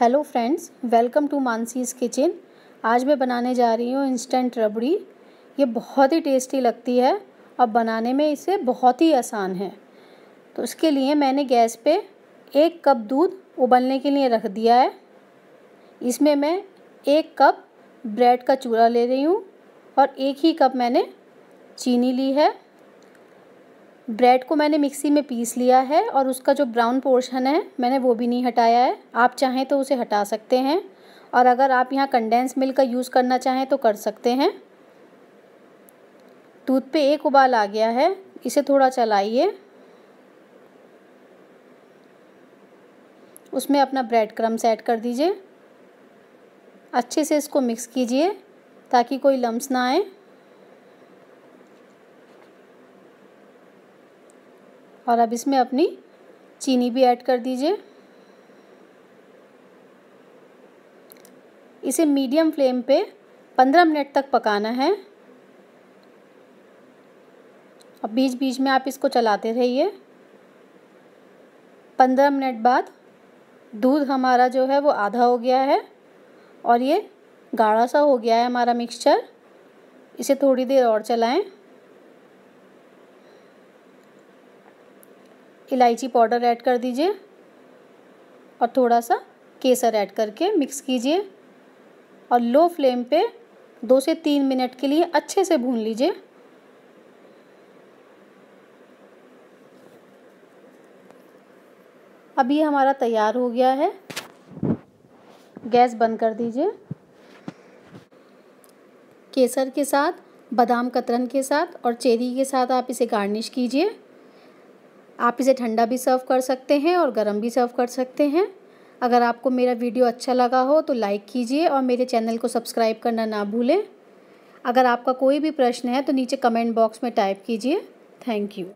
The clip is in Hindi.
hello friends welcome to Mansi's kitchen आज मैं बनाने जा रही हूँ इंस्टेंट रबड़ी ये बहुत ही टेस्टी लगती है और बनाने में इसे बहुत ही आसान है तो इसके लिए मैंने गैस पे एक कप दूध उबलने के लिए रख दिया है इसमें मैं एक कप ब्रेड का चूरा ले रही हूँ और एक ही कप मैंने चीनी ली है ब्रेड को मैंने मिक्सी में पीस लिया है और उसका जो ब्राउन पोर्शन है मैंने वो भी नहीं हटाया है आप चाहें तो उसे हटा सकते हैं और अगर आप यहाँ कंडेंस मिल्क का यूज़ करना चाहें तो कर सकते हैं दूध पे एक उबाल आ गया है इसे थोड़ा चलाइए उसमें अपना ब्रेड क्रम्स ऐड कर दीजिए अच्छे से इसको मिक्स कीजिए ताकि कोई लम्स ना आए और अब इसमें अपनी चीनी भी ऐड कर दीजिए इसे मीडियम फ्लेम पे पंद्रह मिनट तक पकाना है और बीच बीच में आप इसको चलाते रहिए पंद्रह मिनट बाद दूध हमारा जो है वो आधा हो गया है और ये गाढ़ा सा हो गया है हमारा मिक्सचर इसे थोड़ी देर और चलाएं इलायची पाउडर ऐड कर दीजिए और थोड़ा सा केसर ऐड करके मिक्स कीजिए और लो फ्लेम पे दो से तीन मिनट के लिए अच्छे से भून लीजिए अब ये हमारा तैयार हो गया है गैस बंद कर दीजिए केसर के साथ बादाम कतरन के साथ और चेरी के साथ आप इसे गार्निश कीजिए आप इसे ठंडा भी सर्व कर सकते हैं और गर्म भी सर्व कर सकते हैं अगर आपको मेरा वीडियो अच्छा लगा हो तो लाइक कीजिए और मेरे चैनल को सब्सक्राइब करना ना भूलें अगर आपका कोई भी प्रश्न है तो नीचे कमेंट बॉक्स में टाइप कीजिए थैंक यू